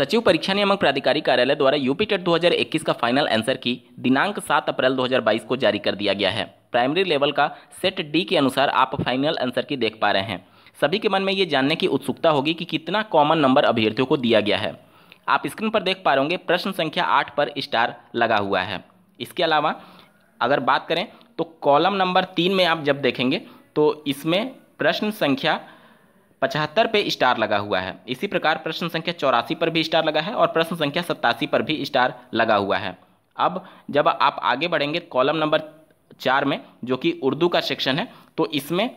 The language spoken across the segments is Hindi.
सचिव परीक्षा नियामक प्राधिकारी कार्यालय द्वारा यूपी टेट 2021 का फाइनल आंसर की दिनांक 7 अप्रैल 2022 को जारी कर दिया गया है प्राइमरी लेवल का सेट डी के अनुसार आप फाइनल आंसर की देख पा रहे हैं सभी के मन में ये जानने की उत्सुकता होगी कि कितना कॉमन नंबर अभ्यर्थियों को दिया गया है आप स्क्रीन पर देख पा रहे होंगे प्रश्न संख्या आठ पर स्टार लगा हुआ है इसके अलावा अगर बात करें तो कॉलम नंबर तीन में आप जब देखेंगे तो इसमें प्रश्न संख्या पचहत्तर पे स्टार लगा हुआ है इसी प्रकार प्रश्न संख्या चौरासी पर भी स्टार लगा है और प्रश्न संख्या सत्तासी पर भी स्टार लगा हुआ है अब जब आप आगे बढ़ेंगे कॉलम नंबर चार में जो कि उर्दू का सेक्शन है तो इसमें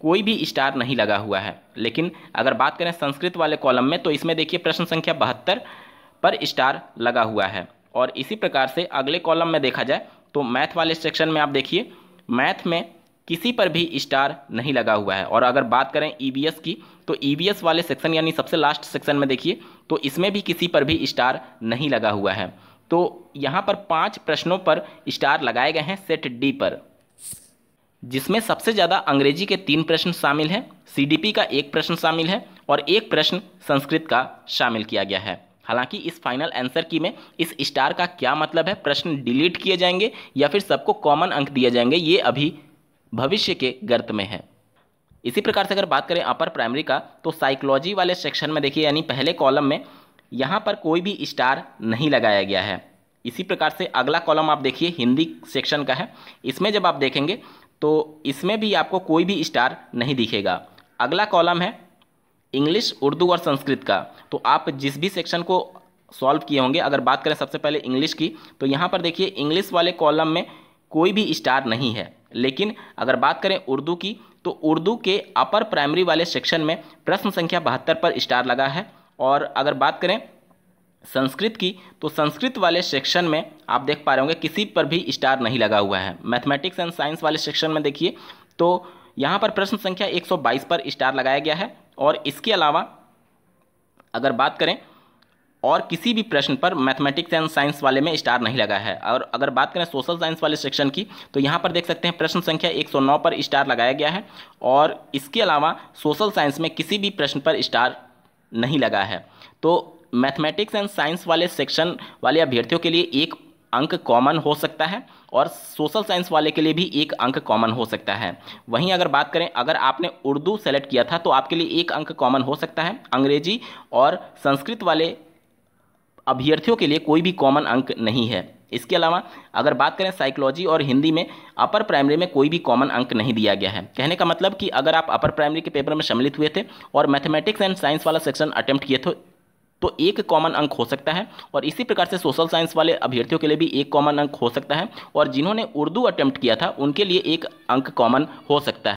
कोई भी स्टार नहीं लगा हुआ है लेकिन अगर बात करें संस्कृत वाले कॉलम में तो इसमें देखिए प्रश्न संख्या बहत्तर पर स्टार लगा हुआ है और इसी प्रकार से अगले कॉलम में देखा जाए तो मैथ वाले सेक्शन में आप देखिए मैथ में किसी पर भी स्टार नहीं लगा हुआ है और अगर बात करें ई e की तो ई e वाले सेक्शन यानी सबसे लास्ट सेक्शन में देखिए तो इसमें भी किसी पर भी स्टार नहीं लगा हुआ है तो यहाँ पर पांच प्रश्नों पर स्टार लगाए गए हैं सेट डी पर जिसमें सबसे ज़्यादा अंग्रेजी के तीन प्रश्न शामिल हैं सीडीपी का एक प्रश्न शामिल है और एक प्रश्न संस्कृत का शामिल किया गया है हालांकि इस फाइनल आंसर की में इस स्टार का क्या मतलब है प्रश्न डिलीट किए जाएंगे या फिर सबको कॉमन अंक दिए जाएंगे ये अभी भविष्य के गर्त में है इसी प्रकार से अगर बात करें अपर प्राइमरी का तो साइकोलॉजी वाले सेक्शन में देखिए यानी पहले कॉलम में यहाँ पर कोई भी स्टार नहीं लगाया गया है इसी प्रकार से अगला कॉलम आप देखिए हिंदी सेक्शन का है इसमें जब आप देखेंगे तो इसमें भी आपको कोई भी स्टार नहीं दिखेगा अगला कॉलम है इंग्लिश उर्दू और संस्कृत का तो आप जिस भी सेक्शन को सॉल्व किए होंगे अगर बात करें सबसे पहले इंग्लिश की तो यहाँ पर देखिए इंग्लिश वाले कॉलम में कोई भी स्टार नहीं है लेकिन अगर बात करें उर्दू की तो उर्दू के अपर प्राइमरी वाले सेक्शन में प्रश्न संख्या बहत्तर पर स्टार लगा है और अगर बात करें संस्कृत की तो संस्कृत वाले सेक्शन में आप देख पा रहे होंगे किसी पर भी स्टार नहीं लगा हुआ है मैथमेटिक्स एंड साइंस वाले सेक्शन में देखिए तो यहाँ पर प्रश्न संख्या 122 पर स्टार लगाया गया है और इसके अलावा अगर बात करें और किसी भी प्रश्न पर मैथमेटिक्स एंड साइंस वाले में स्टार नहीं लगा है और अगर बात करें सोशल साइंस वाले सेक्शन की तो यहाँ पर देख सकते हैं प्रश्न संख्या 109 पर स्टार लगाया गया है और इसके अलावा सोशल साइंस में किसी भी प्रश्न पर स्टार नहीं लगा है तो मैथमेटिक्स एंड साइंस वाले सेक्शन वाले अभ्यर्थियों के लिए एक अंक कॉमन हो सकता है और सोशल साइंस वाले के लिए भी एक अंक कॉमन हो सकता है वहीं अगर बात करें अगर आपने उर्दू सेलेक्ट किया था तो आपके लिए एक अंक कॉमन हो सकता है अंग्रेजी और संस्कृत वाले अभ्यर्थियों के लिए कोई भी कॉमन अंक नहीं है इसके अलावा अगर बात करें साइकोलॉजी और हिंदी में अपर प्राइमरी में कोई भी कॉमन अंक नहीं दिया गया है कहने का मतलब कि अगर आप अपर प्राइमरी के पेपर में सम्मिलित हुए थे और मैथमेटिक्स एंड साइंस वाला सेक्शन अटैम्प्ट किए थे तो एक कॉमन अंक हो सकता है और इसी प्रकार से सोशल साइंस वाले अभ्यर्थियों के लिए भी एक कॉमन अंक हो सकता है और जिन्होंने उर्दू अटैम्प्ट किया था उनके लिए एक अंक कॉमन हो सकता है